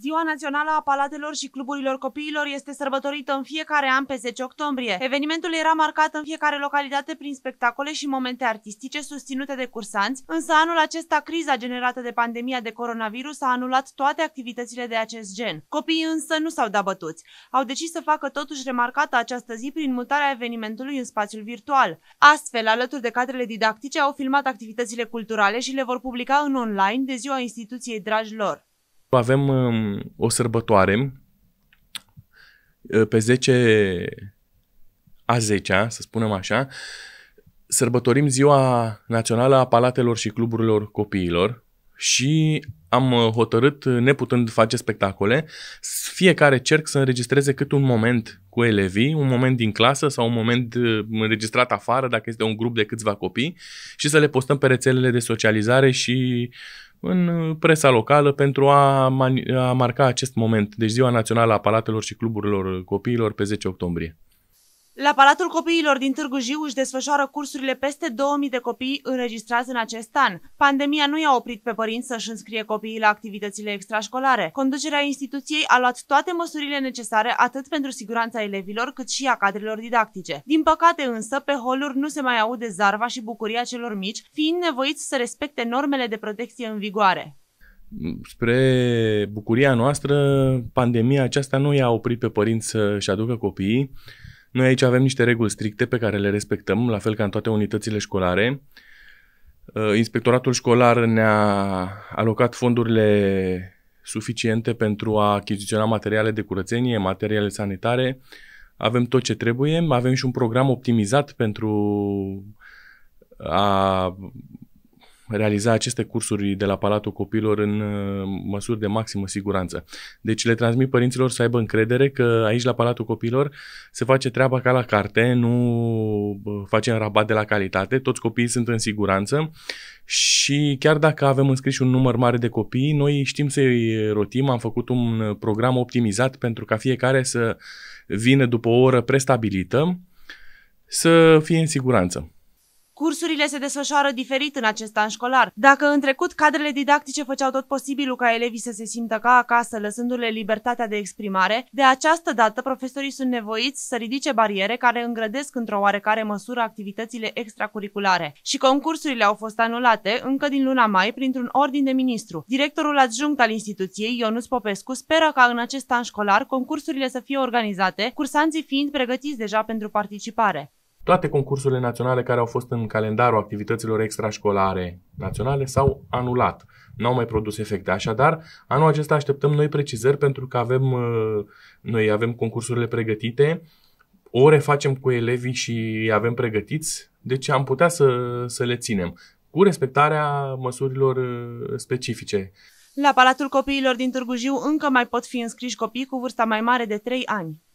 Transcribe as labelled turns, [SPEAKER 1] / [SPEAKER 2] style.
[SPEAKER 1] Ziua Națională a Palatelor și Cluburilor Copiilor este sărbătorită în fiecare an pe 10 octombrie. Evenimentul era marcat în fiecare localitate prin spectacole și momente artistice susținute de cursanți, însă anul acesta criza generată de pandemia de coronavirus a anulat toate activitățile de acest gen. Copiii însă nu s-au dat bătuți. Au decis să facă totuși remarcată această zi prin mutarea evenimentului în spațiul virtual. Astfel, alături de cadrele didactice, au filmat activitățile culturale și le vor publica în online de ziua instituției dragi lor.
[SPEAKER 2] Avem um, o sărbătoare uh, pe 10 a 10 să spunem așa, sărbătorim Ziua Națională a Palatelor și Cluburilor Copiilor și am uh, hotărât, uh, neputând face spectacole, fiecare cerc să înregistreze cât un moment cu elevii, un moment din clasă sau un moment înregistrat afară, dacă este un grup de câțiva copii, și să le postăm pe rețelele de socializare și în uh, presa locală pentru a, mani- a marca acest moment, deci Ziua Națională a Palatelor și Cluburilor Copiilor pe 10 octombrie.
[SPEAKER 1] La Palatul Copiilor din Târgu Jiu își desfășoară cursurile peste 2000 de copii înregistrați în acest an. Pandemia nu i-a oprit pe părinți să-și înscrie copiii la activitățile extrașcolare. Conducerea instituției a luat toate măsurile necesare atât pentru siguranța elevilor cât și a cadrelor didactice. Din păcate însă, pe holuri nu se mai aude zarva și bucuria celor mici, fiind nevoiți să respecte normele de protecție în vigoare
[SPEAKER 2] spre bucuria noastră, pandemia aceasta nu i-a oprit pe părinți să-și aducă copiii noi aici avem niște reguli stricte pe care le respectăm, la fel ca în toate unitățile școlare. Uh, inspectoratul școlar ne-a alocat fondurile suficiente pentru a achiziționa materiale de curățenie, materiale sanitare. Avem tot ce trebuie, avem și un program optimizat pentru a realiza aceste cursuri de la Palatul Copilor în uh, măsuri de maximă siguranță. Deci le transmit părinților să aibă încredere că aici la Palatul Copilor se face treaba ca la carte, nu facem rabat de la calitate, toți copiii sunt în siguranță și chiar dacă avem înscriși un număr mare de copii, noi știm să îi rotim, am făcut un uh, program optimizat pentru ca fiecare să vină după o oră prestabilită să fie în siguranță.
[SPEAKER 1] Cursurile se desfășoară diferit în acest an școlar. Dacă în trecut cadrele didactice făceau tot posibilul ca elevii să se simtă ca acasă, lăsându-le libertatea de exprimare, de această dată profesorii sunt nevoiți să ridice bariere care îngrădesc într-o oarecare măsură activitățile extracurriculare. Și concursurile au fost anulate încă din luna mai printr-un ordin de ministru. Directorul adjunct al instituției, Ionuț Popescu, speră ca în acest an școlar concursurile să fie organizate, cursanții fiind pregătiți deja pentru participare
[SPEAKER 2] toate concursurile naționale care au fost în calendarul activităților extrașcolare naționale s-au anulat. Nu au mai produs efecte. Așadar, anul acesta așteptăm noi precizări pentru că avem, uh, noi avem concursurile pregătite, ore facem cu elevii și îi avem pregătiți, deci am putea să, să le ținem cu respectarea măsurilor uh, specifice.
[SPEAKER 1] La Palatul Copiilor din Târgu Jiu încă mai pot fi înscriși copii cu vârsta mai mare de 3 ani.